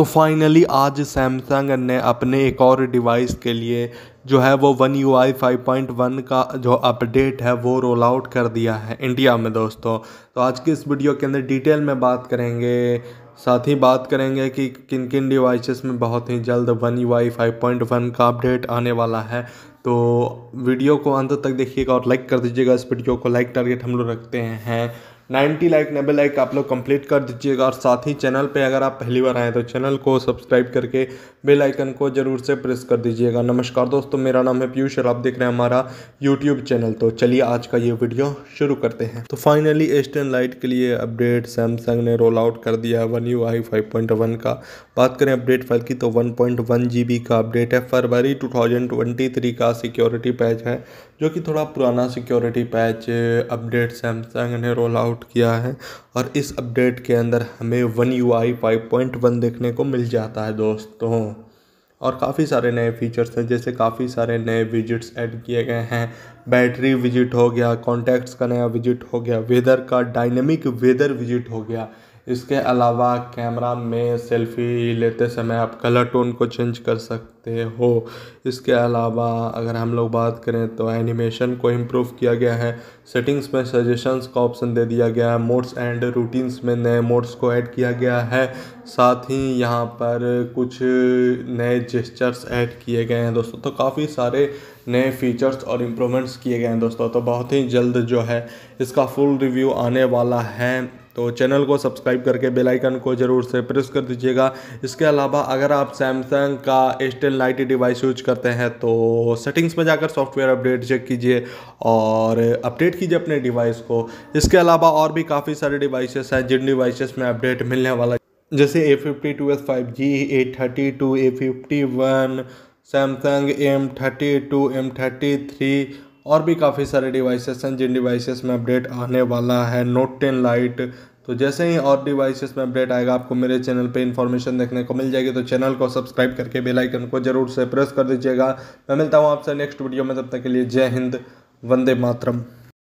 तो फाइनली आज सैमसंग ने अपने एक और डिवाइस के लिए जो है वो one U I five point one का जो अपडेट है वो रोल आउट कर दिया है इंडिया में दोस्तों तो आज की इस वीडियो के अंदर डिटेल में बात करेंगे साथ ही बात करेंगे कि किन किन डिवाइसेस में बहुत ही जल्द one U I five point one का अपडेट आने वाला है तो वीडियो को अंत तक देखिएगा और लाइक कर दीजिएगा इस वीडियो को लाइक टारगेट हम लोग रखते हैं नाइन्टी लाइक नब्बे लाइक आप लोग कंप्लीट कर दीजिएगा और साथ ही चैनल पे अगर आप पहली बार आएँ तो चैनल को सब्सक्राइब करके बेल आइकन को ज़रूर से प्रेस कर दीजिएगा नमस्कार दोस्तों मेरा नाम है पीयूष और आप देख रहे हैं हमारा यूट्यूब चैनल तो चलिए आज का ये वीडियो शुरू करते हैं तो फाइनली एस्टर्न लाइट के लिए अपडेट सैमसंग ने रोल आउट कर दिया है one U I five point one का बात करें अपडेट फाइल की तो one point one G B का अपडेट है फरवरी टू थाउजेंड ट्वेंटी थ्री का सिक्योरिटी पैच है जो कि थोड़ा पुराना सिक्योरिटी पैच अपडेट सैमसंग ने रोल आउट आउट किया है और इस अपडेट के अंदर हमें one U I five point one देखने को मिल जाता है दोस्तों और काफ़ी सारे नए फीचर्स हैं जैसे काफ़ी सारे नए विजिट्स ऐड किए गए हैं बैटरी विजिट हो गया कॉन्टैक्ट्स का नया विजिट हो गया वेदर का डायनेमिक वेदर विजिट हो गया इसके अलावा कैमरा में सेल्फ़ी लेते समय आप कलर टोन को चेंज कर सकते हो इसके अलावा अगर हम लोग बात करें तो एनिमेशन को इम्प्रूव किया गया है सेटिंग्स में सजेशंस का ऑप्शन दे दिया गया है मोड्स एंड रूटीन्स में नए मोड्स को ऐड किया गया है साथ ही यहाँ पर कुछ नए जेस्चर्स ऐड किए गए हैं दोस्तों तो काफ़ी सारे नए फीचर्स और इम्प्रूवमेंट्स किए गए हैं दोस्तों तो बहुत ही जल्द जो है इसका फुल रिव्यू आने वाला है तो चैनल को सब्सक्राइब करके बेल आइकन को ज़रूर से प्रेस कर दीजिएगा इसके अलावा अगर आप सैमसंग का एस्टेल लाइट डिवाइस यूज करते हैं तो सेटिंग्स में जाकर सॉफ्टवेयर अपडेट चेक कीजिए और अपडेट कीजिए अपने डिवाइस को इसके अलावा और भी काफ़ी सारे डिवाइसेस हैं जिन डिवाइसेस में अपडेट मिलने वाला जैसे A fifty two S five G A thirty two A fifty one Samsung M thirty two M thirty three और भी काफ़ी सारे डिवाइसेस हैं जिन डिवाइसेस में अपडेट आने वाला है नोट टेन लाइट तो जैसे ही और डिवाइसेस में अपडेट आएगा आपको मेरे चैनल पे इन्फॉर्मेशन देखने को मिल जाएगी तो चैनल को सब्सक्राइब करके बेल आइकन को जरूर से प्रेस कर दीजिएगा मैं मिलता हूँ आपसे नेक्स्ट वीडियो में तब तक के लिए जय हिंद वंदे मातरम